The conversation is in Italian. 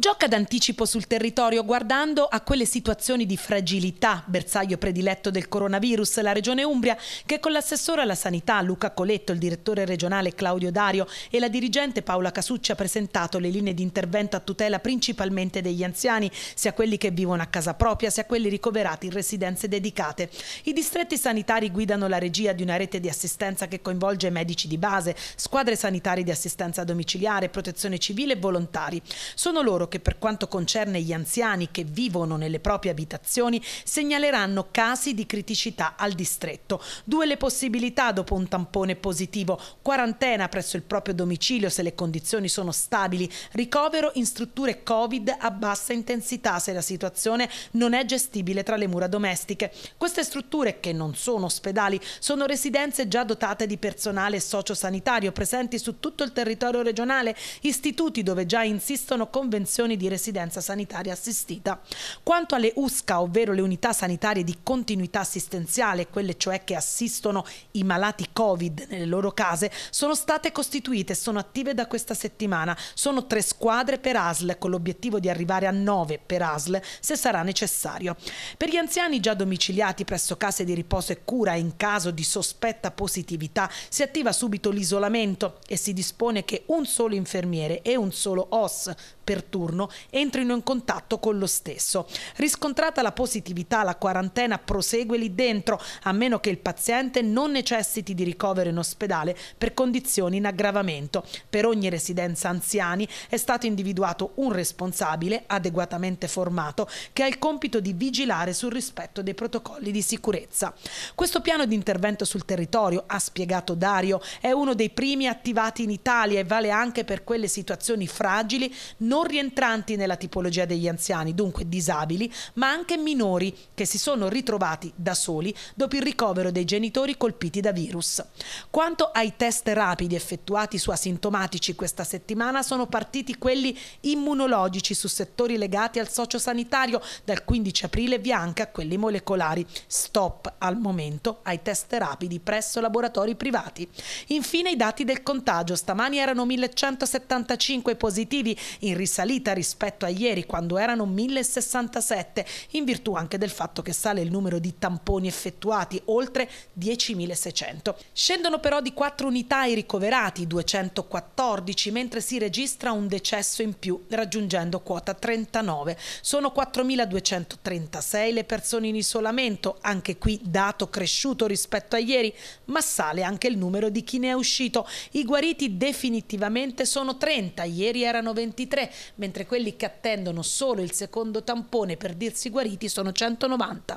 Gioca d'anticipo sul territorio guardando a quelle situazioni di fragilità, bersaglio prediletto del coronavirus, la Regione Umbria, che con l'assessore alla sanità Luca Coletto, il direttore regionale Claudio Dario e la dirigente Paola Casucci ha presentato le linee di intervento a tutela principalmente degli anziani, sia quelli che vivono a casa propria, sia quelli ricoverati in residenze dedicate. I distretti sanitari guidano la regia di una rete di assistenza che coinvolge medici di base, squadre sanitarie di assistenza domiciliare, protezione civile e volontari. Sono loro che per quanto concerne gli anziani che vivono nelle proprie abitazioni segnaleranno casi di criticità al distretto. Due le possibilità dopo un tampone positivo, quarantena presso il proprio domicilio se le condizioni sono stabili, ricovero in strutture Covid a bassa intensità se la situazione non è gestibile tra le mura domestiche. Queste strutture, che non sono ospedali, sono residenze già dotate di personale sociosanitario presenti su tutto il territorio regionale, istituti dove già insistono convenzioni istituzioni di residenza sanitaria assistita. Quanto alle USCA, ovvero le unità sanitarie di continuità assistenziale, quelle cioè che assistono i malati Covid nelle loro case, sono state costituite e sono attive da questa settimana. Sono tre squadre per ASL con l'obiettivo di arrivare a nove per ASL se sarà necessario. Per gli anziani già domiciliati presso case di riposo e cura in caso di sospetta positività si attiva subito l'isolamento e si dispone che un solo infermiere e un solo OS per turno entrino in contatto con lo stesso. Riscontrata la positività, la quarantena prosegue lì dentro, a meno che il paziente non necessiti di ricovero in ospedale per condizioni in aggravamento. Per ogni residenza anziani è stato individuato un responsabile adeguatamente formato che ha il compito di vigilare sul rispetto dei protocolli di sicurezza. Questo piano di intervento sul territorio, ha spiegato Dario, è uno dei primi attivati in Italia e vale anche per quelle situazioni fragili non non rientranti nella tipologia degli anziani, dunque disabili, ma anche minori che si sono ritrovati da soli dopo il ricovero dei genitori colpiti da virus. Quanto ai test rapidi effettuati su asintomatici questa settimana, sono partiti quelli immunologici su settori legati al sociosanitario dal 15 aprile via anche a quelli molecolari. Stop al momento ai test rapidi presso laboratori privati. Infine i dati del contagio. Stamani erano 1175 positivi in risultato risalita rispetto a ieri quando erano 1067 in virtù anche del fatto che sale il numero di tamponi effettuati oltre 10.600. Scendono però di 4 unità i ricoverati, 214, mentre si registra un decesso in più raggiungendo quota 39. Sono 4.236 le persone in isolamento, anche qui dato cresciuto rispetto a ieri, ma sale anche il numero di chi ne è uscito. I guariti definitivamente sono 30, ieri erano 23, mentre quelli che attendono solo il secondo tampone per dirsi guariti sono 190.